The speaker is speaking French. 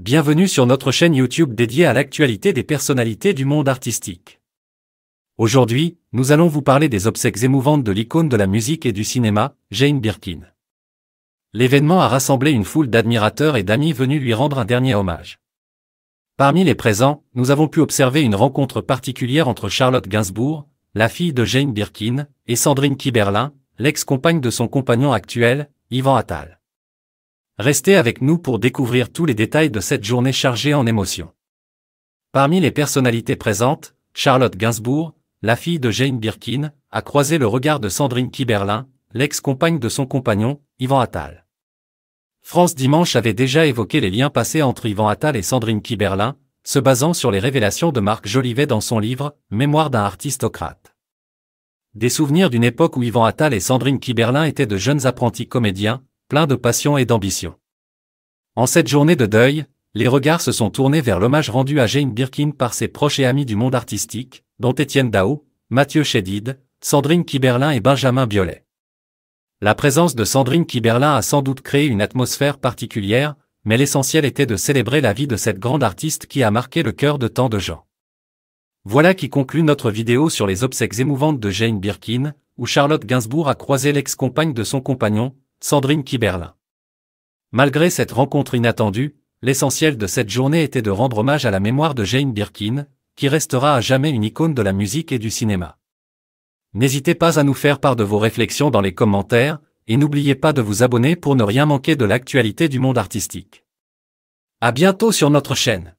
Bienvenue sur notre chaîne YouTube dédiée à l'actualité des personnalités du monde artistique. Aujourd'hui, nous allons vous parler des obsèques émouvantes de l'icône de la musique et du cinéma, Jane Birkin. L'événement a rassemblé une foule d'admirateurs et d'amis venus lui rendre un dernier hommage. Parmi les présents, nous avons pu observer une rencontre particulière entre Charlotte Gainsbourg, la fille de Jane Birkin, et Sandrine Kiberlin, l'ex-compagne de son compagnon actuel, Yvan Attal. Restez avec nous pour découvrir tous les détails de cette journée chargée en émotions. Parmi les personnalités présentes, Charlotte Gainsbourg, la fille de Jane Birkin, a croisé le regard de Sandrine Kiberlin, l'ex-compagne de son compagnon, Yvan Attal. France Dimanche avait déjà évoqué les liens passés entre Yvan Attal et Sandrine Kiberlin, se basant sur les révélations de Marc Jolivet dans son livre Mémoire d'un artistocrate. Des souvenirs d'une époque où Yvan Attal et Sandrine Kiberlin étaient de jeunes apprentis comédiens, pleins de passion et d'ambition. En cette journée de deuil, les regards se sont tournés vers l'hommage rendu à Jane Birkin par ses proches et amis du monde artistique, dont Étienne Dao, Mathieu Chédid, Sandrine Kiberlin et Benjamin Biolay. La présence de Sandrine Kiberlin a sans doute créé une atmosphère particulière, mais l'essentiel était de célébrer la vie de cette grande artiste qui a marqué le cœur de tant de gens. Voilà qui conclut notre vidéo sur les obsèques émouvantes de Jane Birkin, où Charlotte Gainsbourg a croisé l'ex-compagne de son compagnon, Sandrine Kiberlin. Malgré cette rencontre inattendue, l'essentiel de cette journée était de rendre hommage à la mémoire de Jane Birkin, qui restera à jamais une icône de la musique et du cinéma. N'hésitez pas à nous faire part de vos réflexions dans les commentaires, et n'oubliez pas de vous abonner pour ne rien manquer de l'actualité du monde artistique. À bientôt sur notre chaîne.